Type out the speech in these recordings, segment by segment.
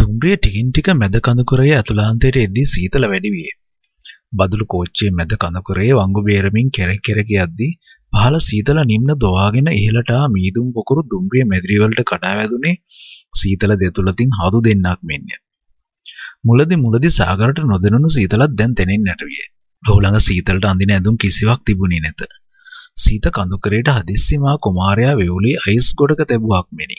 දුම්රිය ටිකින් ටික මැද කඳුකරයේ ඇතුළාන්තයට එද්දී සීතල වැඩි විය. බදුළු කෝච්චියේ මැද කඳුකරයේ වංගු බේරමින් කෙරෙක් කෙරෙක යද්දී පහළ සීතල නිම්න දොවාගෙන ඉහළට ආ මීදුම් පොකුරු දුම්රිය මැදිරි වලට කඩා වැදුනේ සීතල දෙතුලතින් හඳු දෙන්නක් මෙන්ය. මුලදී මුලදී සාගරට නොදෙනුණු සීතලක් දැන් දැනෙන්නට විය. ඔහු ළඟ සීතලට අඳින ඇඳුම් කිසිවක් තිබුණේ නැත. සීත කඳුකරයට හදිස්සි මා කුමාරයා වෙවුලි අයිස් ගොඩක තැබුවක් මෙනි.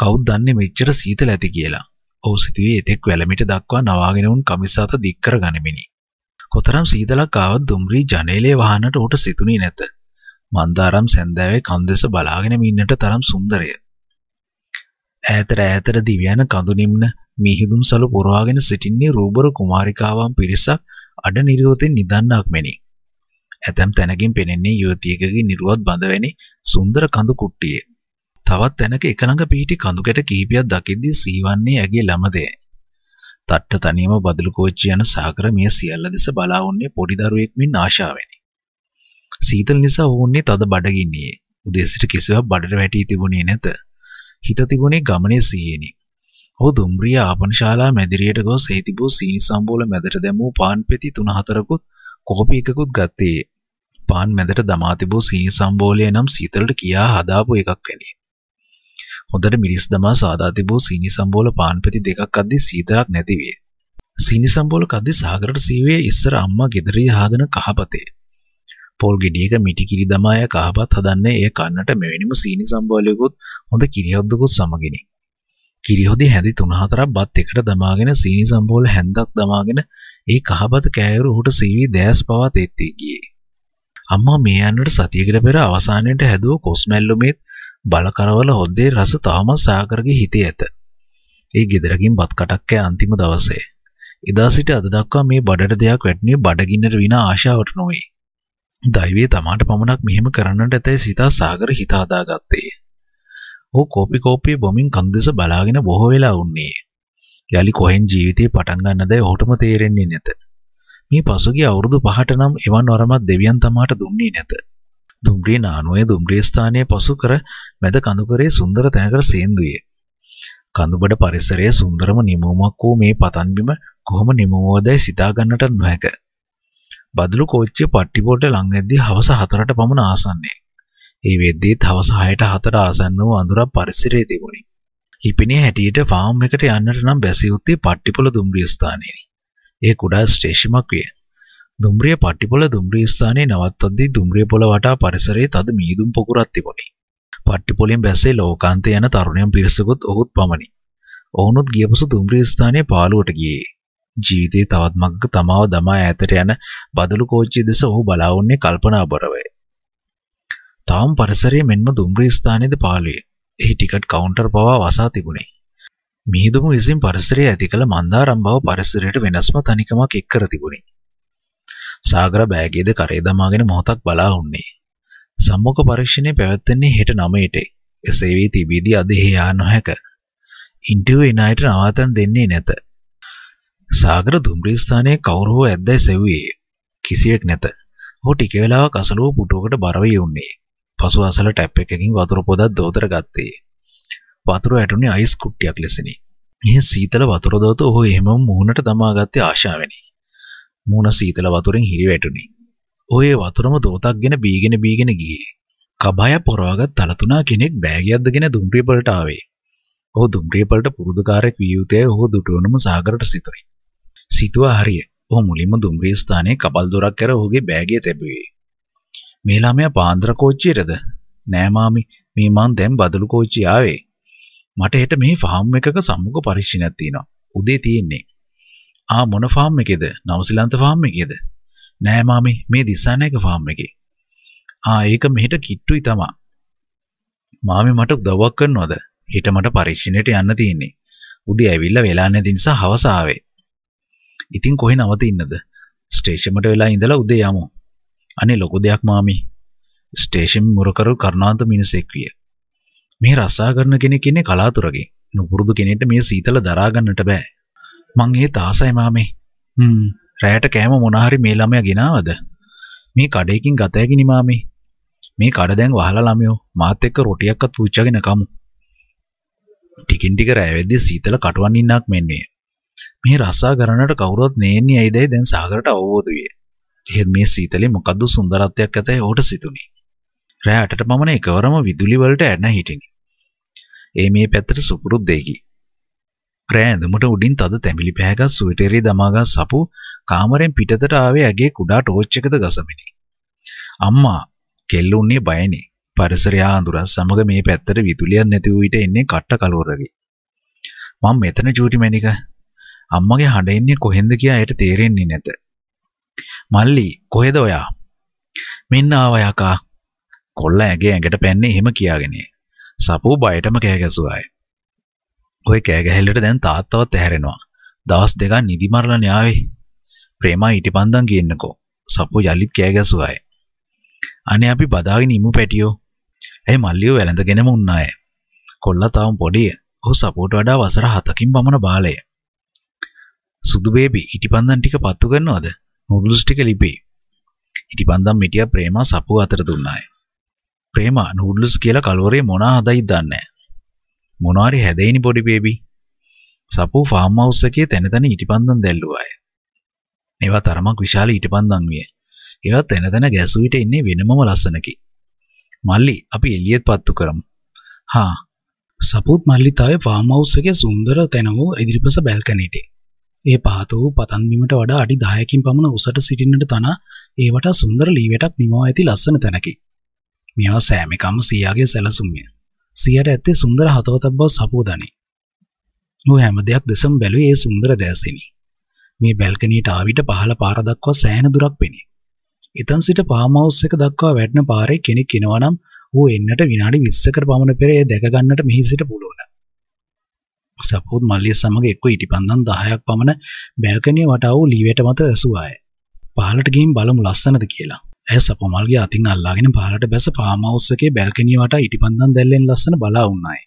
කවුද දන්නේ මෙච්චර සීතල ඇති කියලා. ඔහු සිතුවේ එතෙක් වැලමිට දක්වා නවාගෙන උන් කමිස අත දික් කර ගනිමිනි. කොතරම් සීතලක් ආවත් දුම්රි ජනේලය වහන්නට ඌට සිතුණේ නැත. මන්දාරම් සැන්දෑවේ කන්දෙස බලාගෙන ඉන්නට තරම් සුන්දරය. ඈතට ඈතට දිව්‍යන කඳු නිම්න මිහිඳුන් සලු පුරවාගෙන සිටින්නේ රූබරු කුමාරිකාවන් පිරිසක් අඩ නිරියොතින් නිදන්නක් මෙනි. ඇතැම් තැනකින් පෙනෙන්නේ යුවතියකගේ නිර්වත් බඳවැනි සුන්දර කඳු කුට්ටියේ. තවත් තැනක එකළඟ පිහිටි කඳුකැට කිහිපයක් දකිද්දී සීවන්නේ ඇගේ ළමදේ. තට්ට තනියම බදලු කෝච්චි යන සාගර මිය සියල්ල දෙස බලා වුන්නේ පොඩි දරුවෙක් මෙන් ආශාවෙනි. සීතල නිසා වුන්නේ තද බඩගින්නේ. උදේ සිට කිසිවක් බඩට වැටී තිබුණේ නැත. හිත තිබුණේ ගමනේ සීයෙනි. ඔහු දුම්රිය ආපනශාලා මැදිරියට ගොස් එහි තිබූ සීනි සම්බෝල මැදට දැමූ පාන් පෙති තුන හතරකුත් කෝපි එකකුත් ගත්තේ. පාන් මැදට දමා තිබූ සීනි සම්බෝලය නම් සීතලට කියා හදාපු එකක් වෙන්නේ. හොඳට මිරිස් දමා සාදා තිබූ සීනි සම්බෝල පාන් පෙති දෙකක් අද්දි සීතලක් නැති විය. සීනි සම්බෝල කද්දි සාගරට සීවේ ඉස්සර අම්මා ගෙදරිය හදන කහපතේ. පොල් ගෙඩියක මිටි කිරි දමා අය කහපත් හදන්නේ එය කන්නට මෙවැනිම සීනි සම්බෝලයකුත් හොඳ කිරිහොද්දකුත් සමගිනි. කිරිහොදි හැඳි තුන හතරක් බත් එකට දමාගෙන සීනි සම්බෝල හැන්දක් දමාගෙන ඒ කහබත කෑයුරු ඔහුට සීවි දැස් පවා තෙත්ති ගියේ. අම්මා මේ යන්නට සතියකට පෙර අවසානයේට හැදුව කොස්මැල්ලුමේත් බලකරවල හොද්දේ රස තවමත් සාගරගේ හිතේ ඇත. ඒ ගෙදරකින් බත් කටක් කෑ අන්තිම දවසේ. එදා සිට අද දක්වා මේ බඩට දෙයක් වැටුනේ බඩගින්නට විනා ආශාවට නොවේ. දෛවයේ තමාට පමණක් මෙහෙම කරන්නට ඇතැයි සිතා සාගර හිත හදාගත්තේ. ඔහු කෝපි කෝපියේ බොමින් කන් දෙස බලාගෙන බොහෝ වෙලා වුණේ. යලි කොහෙන් ජීවිතේ පටන් ගන්නද ඔහුටම තේරෙන්නේ නැත. මේ පසුගිය අවුරුදු 5ට නම් එවන් වරමක් දෙවියන් තමාට දුන්නේ නැත. දුම්රිය නානුවේ දුම්රිය ස්ථානයේ පසු කර මැද කඳුකරේ සුන්දර තැනකට සේන්දුවේ. කඳුබඩ පරිසරයේ සුන්දරම නිමවුමක් වූ මේ පතන්බිම කොහොම නිමවුවදැයි සිතා ගන්නට නොහැක. බදලු කෝච්චිය පට්ටිපොට ලං ඇද්දී හවස 4ට පමණ ආසන්නයේ. ඒ වෙද්දී හවස 6ට 4 ආසන්න වූ අඳුරක් පරිසරයේ තිබුණි. ලිපිනේ හැටියට ෆාම් එකට යන්නට නම් බැසිය උත්තේ පට්ටිපොළ දුම්රිය ස්ථානයේදී. ඒ කුඩා ස්ටේෂනක් විය. දුම්රිය පට්ටිපොළ දුම්රිය ස්ථානයේ නවත්තද්දී දුම්රිය පොළ වටා පරිසරයේ තද මීදුම් පොකුරක් තිබුණි. පට්ටිපොළෙන් බැස්සේ ලෝකාන්තේ යන තරුණයන් පිරිසකුත් ඔහුත් පමණි. ඔවුනුත් ගියපසු දුම්රිය ස්ථානයේ පාළුවට ගියේ. ජීවිතේ තවත් මගක තමාව දමා ඈතට යන බදලු කෝච්චිය දෙස ඔහු බලා වුණේ කල්පනාබරවය. තාම පරිසරයේ මෙන්ම දුම්රිය ස්ථානයේද පාළුවේ. එහි ටිකට් කවුන්ටර් පවා වසා තිබුණේ. මිහිදුම විසින් පරිසරයේ ඇති කළ මන්දාරම් බව පරිසරයට වෙනස්ම තනිකමක් එක් කර තිබුණේ. සාගර බෑගයේද කරේ දමාගෙන මොහොතක් බලා වුණේ. සම්මුඛ පරීක්ෂණය පැවැත්වෙන්නේ හෙට 9ට. එසේ වී තිබීදී අද එහි යා නොහැක. ඉන්ටර්විව් එනයිට නවාතන් දෙන්නේ නැත. සාගර දුම්රිය ස්ථානයේ කවුරු හෝ ඇද්දැයි සෙව්වේ. කිසිවෙක් නැත. ඔහු ටික වේලාවක් අසලුව පුටුවකට බර වී උන්නේ. පසු අසල ටැප් එකකින් වතුර පොදක් දෝතර ගත්තේ. වතුර ඇටුනේ අයිස් කුට්ටියක් ලෙසිනි. මේ සීතල වතුර දෝත ඔහු එහෙමම මුහුණට දමා ගත්තේ ආශාවෙනි. මූණ සීතල වතුරෙන් හිරි වැටුණි. ඔය වතුරම දෝතක් ගෙන බීගෙන බීගෙන ගියේ. කබය පොරවාගත් තලතුණා කෙනෙක් බෑගියක්දගෙන දුම්රිය වලට ආවේ. ඔහු දුම්රිය වලට පුරුදුකාරයෙක් විය යුතේ ඔහු දුටුවනම සාගරට සිතුයි. සිතුවා හරිය. ඔහු මුලින්ම දුම්රිය ස්ථානයේ කබල් දොරක් කර ඔහුගේ බෑගිය තැබුවේ. මේ ළමයා පාන්දර කෝච්චියටද? නෑ මාමි, මේ මං දැන් බදලු කෝච්චිය ආවේ. මට හෙට මෙහි ෆාම් එකක සම්මුඛ පරීක්ෂණයක් තියෙනවා. උදේ තියෙන්නේ. ආ මොන ෆාම් එකේද? නවසිලන්ත ෆාම් එකේද? නෑ මාමි මේ දිස්සානේක ෆාම් එකේ. ආ ඒක මෙහෙට කිට්ටුයි තමා. මාමි මට උදව්වක් කරනවද? හිට මට පරීක්ෂණයට යන්න තියෙන්නේ. උදේ ඇවිල්ලා වෙලා නැති නිසා හවස ආවේ. ඉතින් කොහේ නවතින්නද? ස්ටේෂන්කට වෙලා ඉඳලා උදේ යමු. අනේ ලොකු දෙයක් මාමි. ස්ටේෂන් මුරකරු කරුණාන්ත මිනිසෙක් විය. මේ රසා කරන කෙනෙක් ඉන්නේ කලාතුරකින්. නුපුරුදු කෙනෙක්ට මේ සීතල දරා ගන්නට බෑ. මං ඒත් ආසයි මාමේ. හ්ම් රැයට කෑම මොන හරි මේ ළමයා ගෙනාවද? මේ කඩේකින් ගත හැකිනි මාමේ. මේ කඩ දැන් වහලා ළමයෝ මාත් එක්ක රොටියක්වත් පුච්චගෙන කමු. ටිකින් ටික රැය වෙද්දී සීතල කටුවන් ඉන්නක් මෙන්නේ. මේ රස්සා ගරනට කවුරුවත් නේන්නේ ඇයිදයි දැන් සාගරට අවබෝධ විය. එහෙත් මේ සීතලේ මොකද්ද සුන්දරත්වයක් ඇතයි ඔහුට සිතුනි. රැය 8ට පමණ එකවරම විදුලි වලට ඇන හිටිනි. ඒ මේ පැත්තට සුපුරුදු දෙකී. රෑ ඇඳුමට උඩින් තද තැඹිලි පැහැගත් සුවිටේරේ දමාගත් සපු කාමරෙන් පිටතට ආවේ ඇගේ කුඩා ටෝච් එකද ගසමිනි. අම්මා කෙල්ලුන්නේ බයනේ. පරිසරය අඳුරස් සමග මේ පැත්තට විදුලියක් නැති වූ විට එන්නේ කට්ට කලවරකි. මම මෙතන චූටි මැනික. අම්මගේ හඬ එන්නේ කොහෙන්ද කියා ඇයට තේරෙන්නේ නැත. මල්ලි කොහෙද ඔයා? මෙන්න ආවා යකා. කොල්ලා ඇගේ ඇඟට පැන්නේ එහෙම කියාගෙන. සපෝ බයටම කෑ ගැසුවාය. ඔය කෑගැහෙල්ලට දැන් තාත්තවත් ඇහැරෙනවා. දවස් දෙකක් නිදි මරලා න්යාවේ. ප්‍රේමා ඊටිපන්දම් ගියන්නකෝ. සපෝ යලිත් කෑගැසුවාය. අනේ අපි බදාගෙන ඉමු පැටියෝ. ඇයි මල්ලියෝ වැළඳගෙනම උන්නාය. කොල්ලා තාම පොඩිය. ඔහු සපෝට වඩා වසර 7කින් පමණ බාලය. සුදු බේබි ඉටිපන්දම් ටික පත්තු කරනවද? නූඩ්ල්ස් ටික ලිපේ. ඉටිපන්දම් මිටියා ප්‍රේමා සපෝ අතර දුන්නාය. ප්‍රේමා නූඩ්ල්ස් කියලා කලවරේ මොනා හදයිද දන්නේ නැහැ. මොනවාරි හැදෙයිනි පොඩි බේබි. සපු ෆාම් හවුස් එකේ තැන තැන ඊටිපන්දම් දැල්ලුවා අය. ඒවා තරමක් විශාල ඊටිපන්දම් විය. ඒවා තැන තැන ගැසුවිට ඉන්නේ වෙනමම ලස්සනකි. මල්ලි අපි එළියෙත් පත්තු කරමු. හා සපුත් මල්ලි තාවේ ෆාම් හවුස් එකේ සුන්දර තැන වූ ඉදිරිපස බැල්කනිටේ. ඒ පහත වූ පතන් බිමට වඩා අඩි 10කින් පමණ උසට සිටින්නට තන ඒවට සුන්දර ලී වැටක් නිමව ඇති ලස්සන තැනකි. මේවා සෑම එකම සියාගේ සැලසුම්ය. සියයට ඇත්තේ සුන්දර හතවතක් බව සපෝදනි. ඔහු හැම දෙයක් දෙසම බැලුවේ ඒ සුන්දර දැසිනි. මේ බැල්කනියට ආවිට පහළ පාර දක්වා සෑහෙන දුරක් පෙනේ. එතන් සිට ෆාම් හවුස් එක දක්වා වැටෙන පාරේ කෙනෙක් එනවා නම් ඌ එන්නට විනාඩි 20කට පමණ පෙර එය දැක ගන්නට මෙහි සිට පුළුවන්. සපෝත් මල්ලිය සමග එක්ව ඉටිපන්දම් 10ක් පමණ බැල්කනිය වටා වූ ලීවැට මත ඇසුවාය. පහළට ගිහින් බලමු ලස්සනද කියලා. ඇය සපොමල්ගේ අතින් අල්ලාගෙන පහලට බැස ෆාම්හවුස් එකේ බැල්කනිය වටා ඉටිපන්දම් දැල්ලෙන් ලස්සන බලා වුණායි.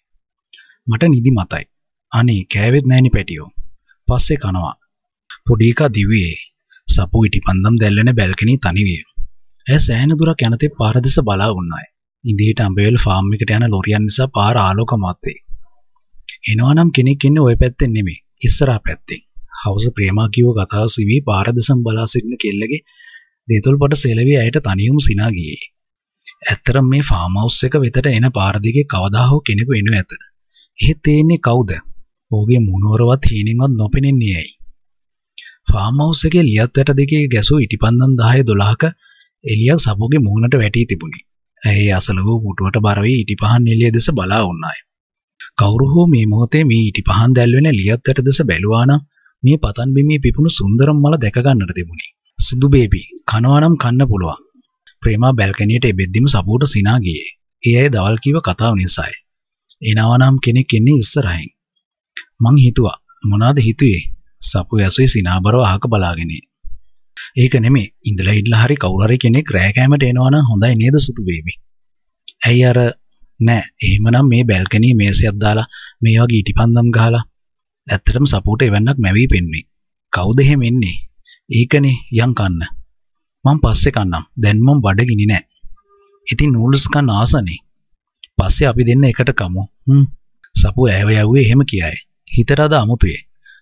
මට නිදි මතයි. අනේ කෑවෙත් නැණි පැටියෝ. පස්සේ කනවා. පොඩි එකා දිවියේ. සපු ඉටිපන්දම් දැල්ලෙන බැල්කනිය තනි විය. ඇය සෑහෙන දුරක් යනතේ පාර දෙස බලා වුණායි. ඉඳීට අඹේල් ෆාම් එකට යන ලොරියන් නිසා පාර ආලෝකමත් වේ. එනවනම් කෙනෙක් ඉන්නේ ওই පැත්තේ නෙමෙයි. ඉස්සරහා පැත්තේ. හවස ප්‍රේමා කිව්ව කතාව සිවි පාර දෙසම බලා සිටින කෙල්ලගේ දේතුල්පොට සෙලවී ඇයට තනියම සිනා ගියේ. ඇත්තටම මේ ෆාම් හවුස් එක වෙතට එන පාර දිගේ කවදා හෝ කෙනෙකු එනු ඇත. එහෙත් තේන්නේ කවුද? ඔහුගේ මුණුවරවත් හීනෙන්වත් නොපෙනෙන්නේ ඇයි? ෆාම් හවුස් එකේ ලියත් වැට දිගේ ගැසූ ඉටිපන්දම් 10 12ක එළියක් සබෝගේ මුහුණට වැටී තිබුණි. ඇය අසල වූ පුටුවට බර වී ඉටිපහන් එළිය දෙස බලා වුණාය. කවුරු හෝ මේ මොහොතේ මේ ඉටිපහන් දැල්වෙන ලියත් වැට දෙස බැලුවා නම් මේ පතන් බිමේ පිපුණු සුන්දර මල දැක ගන්නට තිබුණි. සුදු බේබි කනවනම් කන්න පුළුවන්. ප්‍රේමා බැල්කනියට එබෙද්දිම සපෝට සිනා ගියේ. ඒ අය දවල් කීව කතාව නිසායි. එනවනම් කෙනෙක් එන්නේ ඉස්සරහින්. මං හිතුවා මොනවාද හිතුවේ? සපු ඇසුයි සිනාබරව අහක බලාගෙන. ඒක නෙමේ ඉඳලා ඉඳලා හරි කවුරු හරි කෙනෙක් රෑ කැමට එනවනම් හොඳයි නේද සුදු බේබි. ඇයි අර නෑ එහෙමනම් මේ බැල්කනි මේසයක් දාලා මේ වගේ ඉටිපන්දම් ගහලා ඇත්තටම සපෝට එවන්නක් මැවී පෙන්වි. කවුද එහෙම එන්නේ? ඒකනේ යම් කන්න. මං පස්සේ කන්නම්. දැන් මම බඩගිනි නෑ. ඉතින් නූඩ්ල්ස් කන්න ආසනේ. පස්සේ අපි දෙන්න එකට කමු. හ්ම්. සපු ඇව යව්වේ එහෙම කියයි. හිතට අද අමුතුවේ.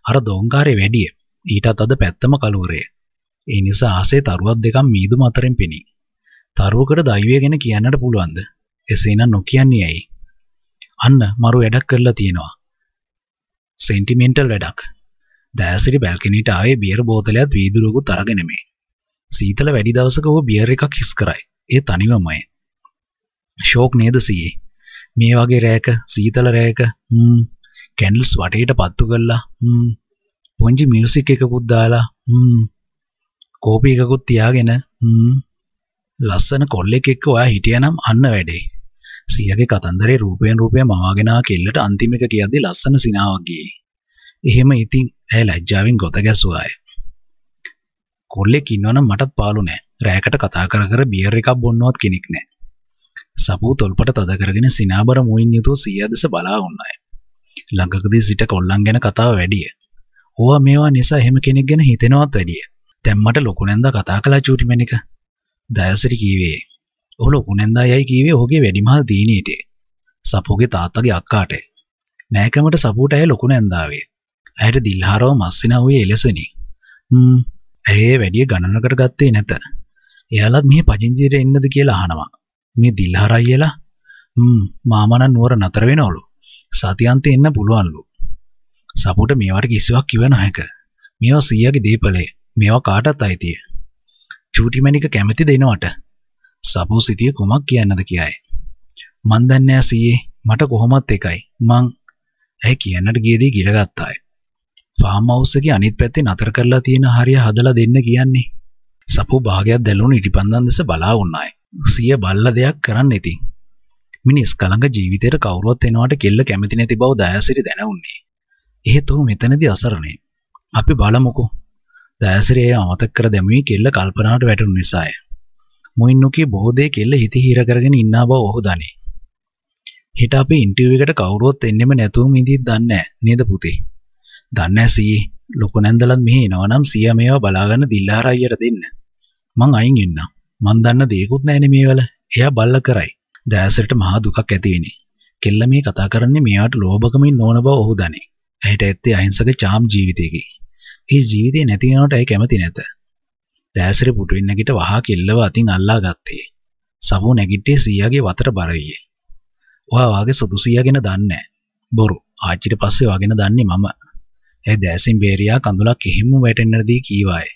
අර දෝංකාරේ වැඩිය. ඊටත් අද පැත්තම කලවරේ. ඒ නිසා ආසේ තරුවක් දෙකක් මීදුම අතරින් පෙනී. තරුවකට දයිවිය ගැන කියන්නට පුළුවන්ද? එසේනම් නොකියන්නේ ඇයි? අන්න මරු වැඩක් කරලා තියෙනවා. සෙන්ටිමෙන්ටල් වැඩක්. දෑසිරි බැල්කනිට ආවේ බියර් බෝතලයක් වීදුරුවකුත් අරගෙන මේ. සීතල වැඩි දවසක ඔහු බියර් එකක් හිස් කරයි. ඒ තනිවමයි. ෂෝක් නේද සීයේ? මේ වගේ රෑක සීතල රෑක හ්ම් කැන්ඩල්ස් වටේට පත්තු කරලා හ්ම් පොන්ජි මියුසික් එකකුත් දාලා හ්ම් කෝපි එකකුත් තියාගෙන හ්ම් ලස්සන කොල්ලෙක් එක්ක ඔයා හිටියනම් අන්න වැඩේ. සීයාගේ කතන්දරේ රූපයෙන් රූපය මවාගෙනා කෙල්ලට අන්තිම එක කියද්දි ලස්සන සිනාවක් ගියේ. එහෙම ඉතින් ඇය ලැජ්ජාවෙන් ගොත ගැසුවාය. කොල්ලෙක් ඉන්නවනම් මටත් පාළු නෑ. රෑකට කතා කර කර බියර් එකක් බොන්නවත් කෙනෙක් නෑ. සපූ තොල්පට තද කරගෙන සිනාබර මුවින් යුතුව සියදස බලා වුණාය. ළඟකදී සිට කොල්ලන් ගැන කතාව වැඩිය. ඕවා මේවා නිසා එහෙම කෙනෙක් ගැන හිතෙනවත් වැඩිය. දැන් මට ලොකු නැන්දා කතා කළා චූටි මැනික. දයසිරි කීවේ. "ඔහු ලොකු නැන්දා යයි කීවේ ඔහුගේ වැඩිමහල් දීනීටේ." සපුගේ තාත්තගේ අක්කාට. නෑකමට සපුට ඇය ලොකු නැන්දාවේ. ඇයට දිල්හාරව මස්සිනා වූයේ එලෙසනි. "හ්ම් ඇය වැඩිය ගණන කරගත්තේ නැත. එයාලත් මේ පජින්ජියට එන්නද කියලා අහනවා. මේ දිල්හරයියලා හ්ම් මාමනන් නුවර නතර වෙනවලු. සතියන්තේ එන්න පුළුවන්ලු. සපුට මේවට කිසිවක් කිව නොහැක. මේවා සීයාගේ දීපලේ. මේවා කාටත් අයිතිය. චූටිමැණික කැමැති දෙනවට. සපු සිටිය කුමක් කියන්නද කියයි. මන් දන්නේ සීයේ මට කොහොමත් එකයි. මං ඇයි කියන්නට ගියේදී ගිලගත්තාය. ෆාම් හවුස් එකේ අනිත් පැත්තේ නතර කරලා තියෙන හරිය හදලා දෙන්න කියන්නේ. සපු භාගයක් දැල්ලුණු ඉටිපන්දන් දෙස බලා වුණාය. සිය බල්ල දෙයක් කරන්න ඉතින්. මිනිස් කලඟ ජීවිතේට කවුරුවත් එනවට කෙල්ල කැමති නැති බව දයාසිරි දැනුන්නේ. එහෙත් ඔහු මෙතනදී අසරණේ. අපි බලමුකෝ. දයාසිරි එය අමතක කර දැමුවේ කෙල්ල කල්පනාවට වැටුණු නිසාය. මොයින්නුකේ බොහෝ දේ කෙල්ල හිත හිර කරගෙන ඉන්නා බව ඔහු දනී. හිට අපි ඉන්ටර්වියු එකට කවුරුවත් එන්නෙම නැතුවම ඉඳී දන්නේ නේද පුතේ? දන්න ඇසී ලොකු නැන්දලත් මෙහි එනවනම් සිය මේවා බලාගන්න දිල්ලාර අයියට දෙන්න. මං අයින් එන්න. මං දන්න දේකුත් නෑනේ මේවල. එයා බල්ල කරයි. දෑසට මහා දුකක් ඇති වෙන්නේ. කෙල්ල මේ කතා කරන්නේ මෙයාට ලෝභකමින් නොවන බව ඔහු දනේ. ඇයට ඇත්තේ අහිංසක චාම් ජීවිතයකි. ඒ ජීවිතේ නැති වෙනවට ඇය කැමති නැත. දෑසට පුටුවෙන් නැගිට වහා කෙල්ලව අතින් අල්ලා ගත්තේ. සමු නැගිට්ටේ සීයාගේ වතට බර වීයේ. ඔයා වාගේ සුදු සීයා ගැන දන්නේ නැහැ. බොරු. ආච්චිට පස්සේ වාගෙන දන්නේ මම. ඇය දෑසින් බේරියා කඳුලක් එහෙම්ම වැටෙන්නට දී කීවාය.